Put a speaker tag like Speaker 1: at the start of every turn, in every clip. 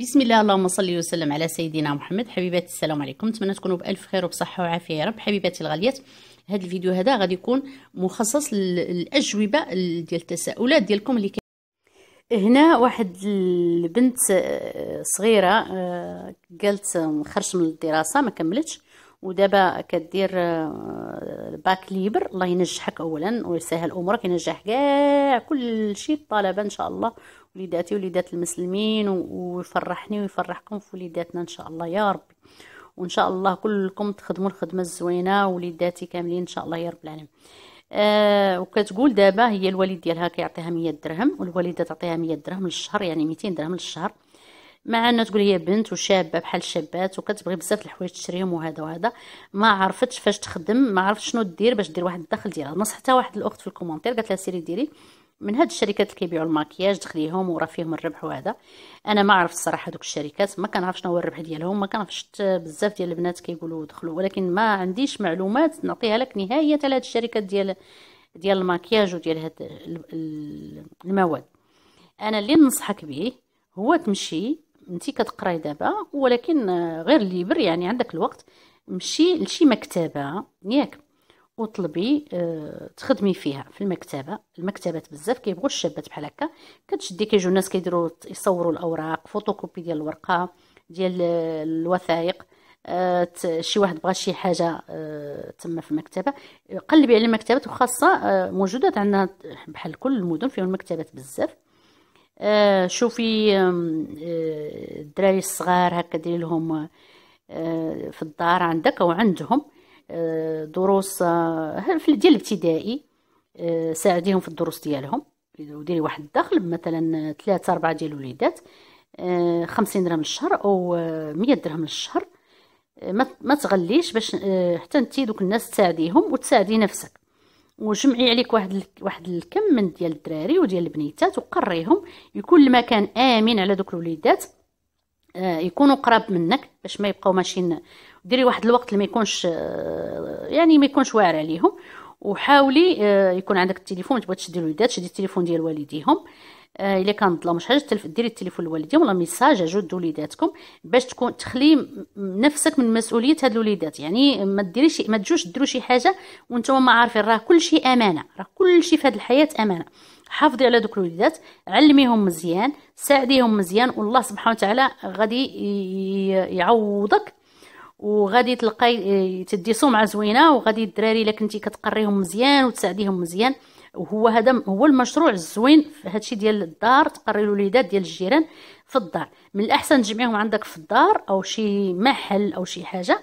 Speaker 1: بسم الله اللهم صل وسلم على سيدنا محمد حبيباتي السلام عليكم نتمنى تكونوا بالف خير وبصحه وعافيه يا رب حبيباتي الغاليات هذا الفيديو هذا غادي يكون مخصص للاجوبه ديال التساؤلات ديالكم اللي كي... هنا واحد البنت آه، صغيره آه، قالت آه، خرجت من الدراسه ما كملتش ودابا كدير باك ليبر الله ينجحك اولا ويسهل امورك ينجح كاع كل شيء الطلبه ان شاء الله وليداتي وليدات المسلمين ويفرحني ويفرحكم في وليداتنا ان شاء الله يا ربي وان شاء الله كلكم تخدموا الخدمه الزوينه وليداتي كاملين ان شاء الله يا رب العالمين آه وكتقول دابا هي الوالد ديالها كيعطيها 100 درهم والوالده تعطيها 100 درهم للشهر يعني 200 درهم للشهر مع انها تقول هي بنت وشابه بحال الشابات وكتبغي بزاف الحوايج تشريهم وهذا وهذا ما عرفتش فاش تخدم ما عرفتش شنو دير باش دير واحد الدخل ديالها نصحتها واحد الاخت في الكومونتير قالت لها سيري ديري من هاد الشركات اللي كيبيعوا الماكياج دخليهم وراه فيهم الربح وهذا انا ما عرفت الصراحه دوك الشركات ما كنعرف شنو هو الربح ديالهم ما كنعرفش بزاف ديال البنات كيقولوا دخلوا ولكن ما عنديش معلومات نعطيها لك نهايه على هاد الشركات ديال ديال الماكياج وديال هاد المواد انا اللي ننصحك به هو تمشي انت كتقراي دابا ولكن غير ليبر يعني عندك الوقت مشي لشي مكتبه ياك وطلبي اه تخدمي فيها في المكتبه المكتبات بزاف كيبغوا الشابات بحال هكا كتشدي كيجيو الناس كيديروا يصوروا الاوراق فوتوكوبي ديال الورقه ديال الوثائق اه شي واحد بغى شي حاجه اه تما في المكتبه قلبي على المكتبات وخاصه آه، موجودات عندنا بحال كل المدن فيهم المكتبات بزاف آه، شوفي آه، الدراري الصغار هكا دير لهم في الدار عندك او عندهم آه، دروس آه، في ديال الابتدائي آه، ساعديهم في الدروس ديالهم وديري واحد الدخل مثلا ثلاثة أربعة ديال الوليدات خمسين درهم للشهر أو مية درهم للشهر ما تغليش باش حتى انت دوك الناس تساعديهم وتساعدي نفسك وجمعي عليك واحد واحد الكم من ديال الدراري وديال البنيتات وقريهم يكون المكان امن على دوك الوليدات يكونوا قراب منك باش ما يبقاو ماشيين ديري واحد الوقت اللي ما يكونش آه، يعني ما يكونش واعر عليهم وحاولي آه، يكون عندك التليفون تبغي تشدي الوليدات شدي التليفون ديال والديهم آه، الا كان ظلام شي حاجه تلف ديري التليفون لوالديهم ولا ميساج جود وليداتكم باش تكون تخلي نفسك من مسؤوليه هاد الوليدات يعني ما ديريش ما تجوش ديروا شي حاجه وانتم ما عارفين راه كلشي امانه راه كلشي في هاد الحياه امانه حافظي على دوك الوليدات علميهم مزيان ساعديهم مزيان والله سبحانه وتعالى غادي يعوضك وغادي تلقاي إيه، تدي سمعه زوينه وغادي الدراري الا كنتي كتقريهم مزيان وتساعديهم مزيان وهو هذا هو المشروع الزوين في هادشي ديال الدار تقري الوليدات ديال الجيران في الدار من الاحسن تجمعيهم عندك في الدار او شي محل او شي حاجه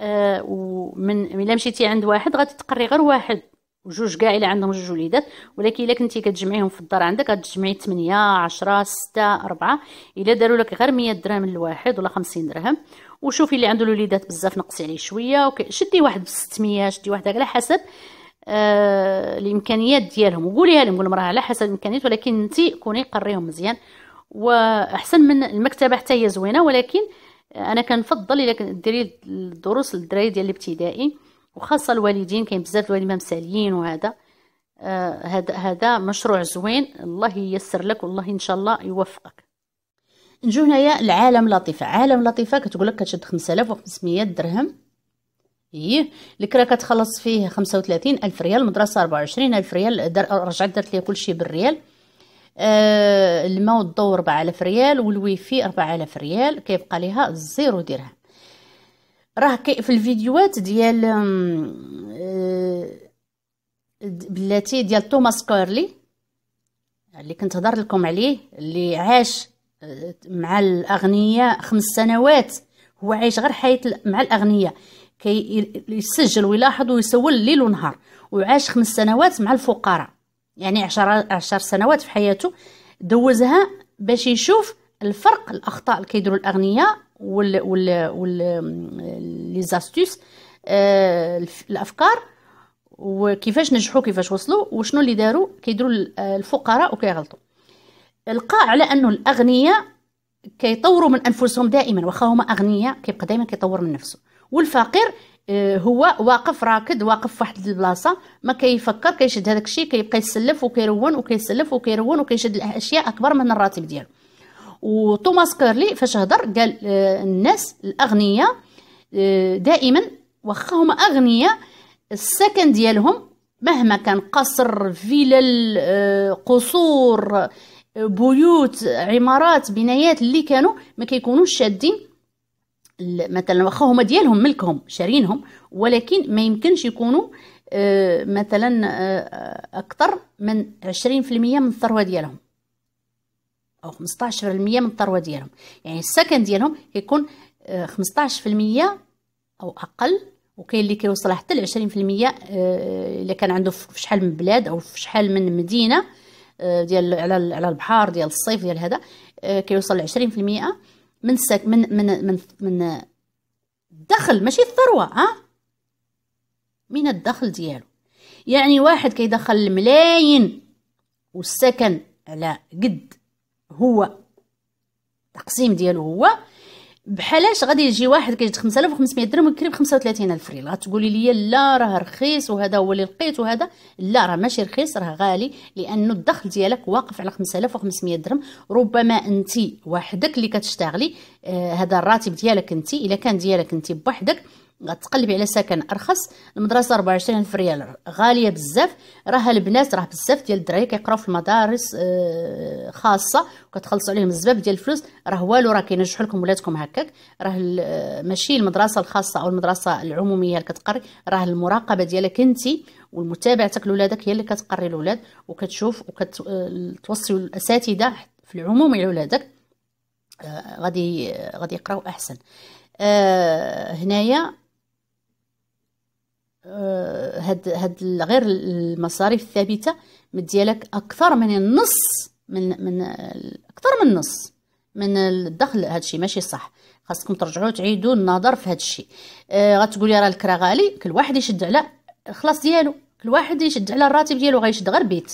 Speaker 1: آه ومن الا مشيتي عند واحد غادي تقري غير واحد وجوج كاع الا عندهم جوج وليدات ولكن الا كنتي كتجمعيهم في الدار عندك غتجمعي 8 10 6 4 الا داروا لك غير 100 درهم الواحد ولا 50 درهم وشوفي اللي عنده الوليدات بزاف نقصي عليه شويه شدي واحد ب 600 شدي واحد على حسب آه الامكانيات ديالهم وقوليها لهم قول راه على حسب الامكانيات ولكن انت كوني قريهم مزيان واحسن من المكتبه حتى هي زوينه ولكن انا كنفضل الا ديري الدروس للدراري ديال الابتدائي وخاصه الوالدين كاين بزاف الوالدين مساليين وهذا آه هذا مشروع زوين الله ييسر لك والله ان شاء الله يوفقك نجو هنايا العالم لطيفه عالم لطيفه كتقول لك كتشد 5500 درهم ايه الكرا كتخلص فيه 35 الف ريال مدرسه 24 الف ريال در... رجعت درت ليا كلشي بالريال آه الماء والضو 4000 ريال والويفي 4000 ريال كيبقى ليها زيرو درهم راه في الفيديوهات ديال أه، بلاتي ديال توماس كورلي اللي كنت هضر لكم عليه اللي عاش أه، مع الاغنياء خمس سنوات هو عايش غير حياه مع الاغنياء كي يسجل ويلاحظ ويسول ليل ونهار وعاش خمس سنوات مع الفقراء يعني عشر, عشر سنوات في حياته دوزها باش يشوف الفرق الاخطاء اللي كيديروا الاغنياء وال وال وال لي زاستوس آه، الافكار وكيفاش نجحوا كيفاش وصلوا وشنو اللي داروا كيديروا الفقراء وكيغلطوا القاء على انه الاغنياء كيطوروا من انفسهم دائما واخا هما اغنياء كيبقى دائما كيطور من نفسه والفقير آه، هو واقف راكد واقف في واحد البلاصه ما كيفكر كيشد هذاك الشيء كيبقى يسلف وكيرون وكيسلف وكيرون وكيشد الاشياء اكبر من الراتب ديالو وتوماس كارلي فاش هضر قال آه، الناس الاغنياء آه، دائما واخا هما اغنياء السكن ديالهم مهما كان قصر فيلل آه، قصور بيوت عمارات بنايات اللي كانوا ما كيكونوش شادين مثلا واخا هما ديالهم ملكهم شارينهم ولكن ما يمكنش يكونوا مثلا اكثر من 20% من الثروه ديالهم او 15% من الثروه ديالهم يعني السكن ديالهم يكون 15% آه، او اقل وكاين اللي كيوصل حتى ل 20% آه، الا كان عنده في شحال من بلاد او في شحال من مدينه آه، ديال على على البحر ديال الصيف ديال هذا كيوصل ل 20% من سك من من من من الدخل ماشي الثروه ها من الدخل ديالو يعني واحد كيدخل الملايين والسكن على قد هو التقسيم ديالو هو بحالاش غادي يجي واحد كيجد 5500 درهم ويكري ب 35000 ريال غتقولي لي لا راه رخيص وهذا هو اللي لقيت وهذا لا راه ماشي رخيص راه غالي لانه الدخل ديالك واقف على 5500 درهم ربما انت وحدك اللي كتشتغلي آه هذا الراتب ديالك انت الا كان ديالك انت بوحدك غتقلبي على سكن ارخص المدرسه 24 الف ريال غاليه بزاف راها البنات راه بزاف ديال الدراري كيقراو في المدارس آه، خاصه وكتخلصوا عليهم بزاف ديال الفلوس راه والو راه كينجحوا لكم ولادكم هكاك راه آه، ماشي المدرسه الخاصه او المدرسه العموميه اللي كتقري راه المراقبه ديالك انت ومتابعتك لولادك هي اللي كتقري الاولاد وكتشوف وكتوصي آه، الاساتذه في العموم ولادك غادي غادي يقراو احسن آه هنايا آه، هاد هاد غير المصاريف الثابته ديالك اكثر من النص من من اكثر من النص من الدخل هادشي ماشي صح خاصكم ترجعوا تعيدوا النظر في هادشي آه غتقولي راه الكرا غالي كل واحد يشد على الخلاص ديالو كل واحد يشد على الراتب ديالو غيشد غير بيت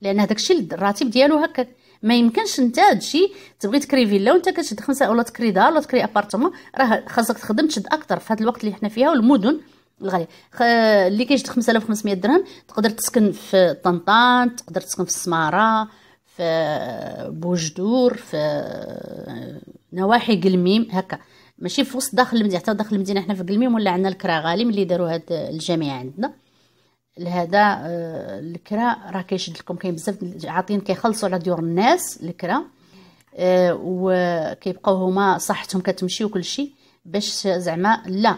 Speaker 1: لان هذاك الشيء الراتب ديالو هكاك ما يمكنش انت هادشي تبغي تكري فيلا وانت كتشد خمسه ولا تكري دار ولا تكري ابارتمون راه خاصك تخدم تشد اكثر في هذا الوقت اللي حنا فيها والمدن الغاليه اللي كيجد 5500 درهم تقدر تسكن في طنطان تقدر تسكن في السماره في بوجدور في نواحي قلميم هكا ماشي في وسط داخل المدينه حتى داخل المدينه حنا في قلميم ولا عندنا الكرا غالي ملي داروا هاد الجامعه عندنا لهذا آه، الكرا راه كيشد لكم كاين بزاف عاطين كيخلصوا على ديور الناس الكرا آه، وكيبقاو هما صحتهم كتمشي وكل شيء باش زعما لا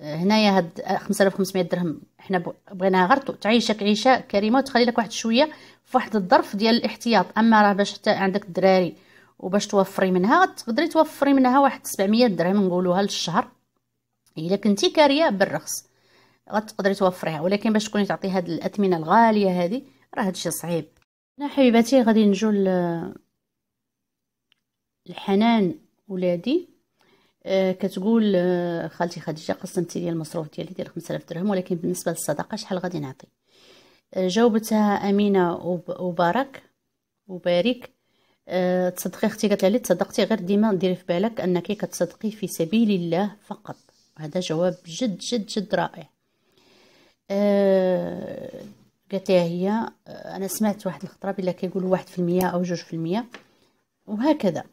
Speaker 1: هنايا هاد 5500 درهم حنا بغيناها غير تعيشك عيشه كريمه وتخلي لك واحد شويه فواحد الظرف ديال الاحتياط اما راه باش حتى عندك الدراري وباش توفري منها تقدري توفري منها واحد 700 درهم نقولوها للشهر الا كنتي كاريه بالرخص غتقدري توفريها ولكن باش تكوني تعطي هاد الاثمنه الغاليه هذه راه هادشي صعيب انا حبيباتي غادي نجو الحنان ولادي آه، كتقول آه، خالتي خديجه قسمتي لي المصروف ديالي ديال 5000 درهم ولكن بالنسبه للصدقه شحال غادي نعطي آه، جاوبتها امينه وبارك وبارك تصدقي اختي قالت لي تصدقتي غير ديما ديري في بالك انك كتصدقي في سبيل الله فقط هذا جواب جد جد جد رائع أه قالت هي انا سمعت واحد الخطره بلا كيقول واحد او جوج وهكذا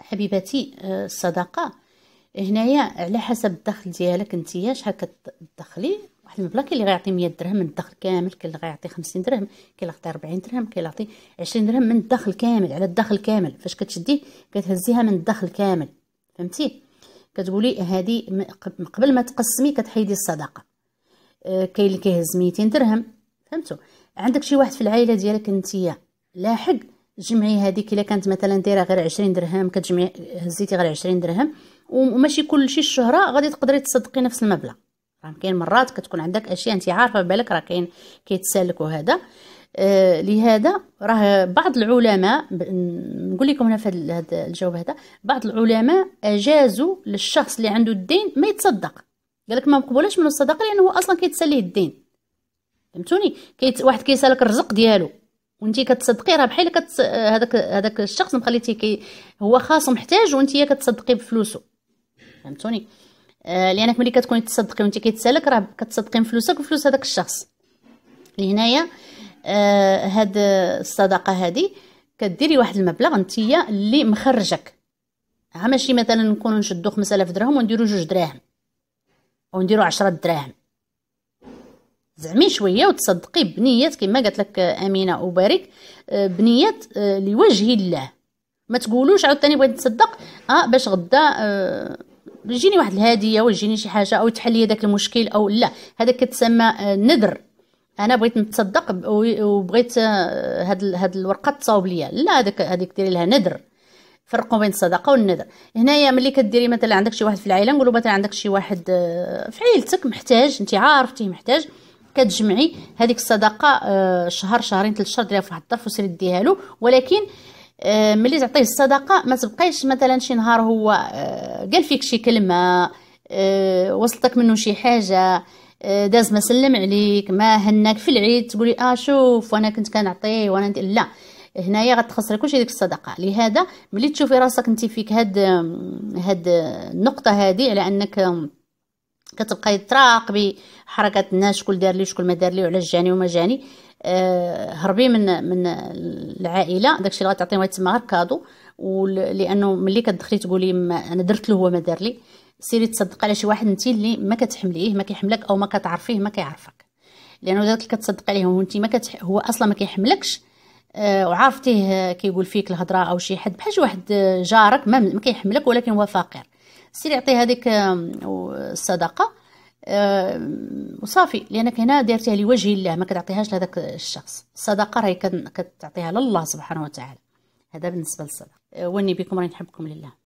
Speaker 1: حبيباتي آه، الصدقه هنايا على حسب الدخل ديالك نتيا شحال كتدخلي واحد المبلغ كاين اللي غيعطي 100 درهم من الدخل كامل كاين اللي غيعطي 50 درهم كاين اللي غيعطي 40 درهم كاين اللي غيعطي 20 درهم من الدخل كامل على الدخل كامل فاش كتشديه كتهزيها من الدخل كامل فهمتي كتقولي هذه قبل ما تقسمي كتحيدي الصدقه آه، كاين اللي كيهز 200 درهم فهمتوا عندك شي واحد في العائله ديالك نتيا لاحق جمعي هذيك الا كانت مثلا دايره غير عشرين درهم كتجمعي هزيتي غير عشرين درهم وماشي كلشي الشهره غادي تقدري تصدقي نفس المبلغ فهم كاين مرات كتكون عندك اشياء انت عارفه بالك راه كاين كيتسالك وهذا آه لهذا راه بعض العلماء نقول لكم هنا في هذا الجواب هذا بعض العلماء اجازوا للشخص اللي عنده الدين ما يتصدق قال لك ما مقبولاش من الصدقه لانه هو اصلا كيتساليه الدين فهمتوني كيت واحد كيسالك الرزق ديالو وانت كتصدقي راه بحال كتص... هذاك هذاك الشخص مخليتيه كي هو خاصو محتاج وانت كتصدقي بفلوسو فهمتوني آه لانك ملي كتكوني تصدقي وانت كيتسالك راه كتصدقي بفلوسك وفلوس هذاك الشخص لهنايا آه هاد الصدقه هذه كديري واحد المبلغ نتيا اللي مخرجك ها ماشي مثلا نكونوا نشدو 5000 درهم ونديرو جوج دراهم ونديرو 10 دراهم زعمي شويه وتصدقي بنيات كما قالت لك امينه وبارك آه، بنيات آه، لوجه الله ما تقولوش عاوتاني بغيت نتصدق اه باش غدا آه يجيني واحد الهديه وتجيني يجيني شي حاجه او تحل لي داك المشكل او لا هذا كتسمى آه نذر انا بغيت نتصدق وبغيت آه، هاد هاد الورقه تصاوب ليا لا هذاك هذيك ديري لها نذر فرقوا بين الصدقه والنذر هنايا ملي كديري مثلا عندك شي واحد في العائله نقولوا مثلا عندك شي واحد في عائلتك محتاج انت عارفتيه محتاج كتجمعي هذيك الصدقه آه، شهر شهرين ثلاث شهور ديريها في واحد الظرف وسيري ديها له ولكن آه، ملي تعطيه الصدقه ما تبقايش مثلا شي نهار هو آه، قال فيك شي كلمه وصلتك منه شي حاجه داز ما سلم عليك ما هناك في العيد تقولي اه شوف وانا كنت كنعطيه وانا ندير لا هنايا غتخسري كلشي ديك الصدقه لهذا ملي تشوفي راسك انت فيك هاد هاد النقطه هادي على انك كتبقاي تراقبي حركات الناس شكون دار لي شكون ما دار لي وعلاش جاني وما جاني أه هربي من من العائله داكشي اللي غتعطيه تما غير كادو لانه ملي كتدخلي تقولي ما انا درت له هو ما دار لي سيري تصدق على شي واحد انت اللي ما كتحمليه ما كيحملك او ما كتعرفيه ما كيعرفك لانه داك اللي كتصدق عليه وانت ما كتح... هو اصلا ما كيحملكش أه وعرفتيه كيقول فيك الهضره او شي حد بحال شي واحد جارك ما, ما كيحملك ولكن هو فقير سير يعطي هذيك الصدقه وصافي لانك هنا دارتيها لوجه الله ما كتعطيهاش لهذاك الشخص الصدقه راهي كتعطيها لله سبحانه وتعالى هذا بالنسبه للصدقه آه، واني بكم راني نحبكم لله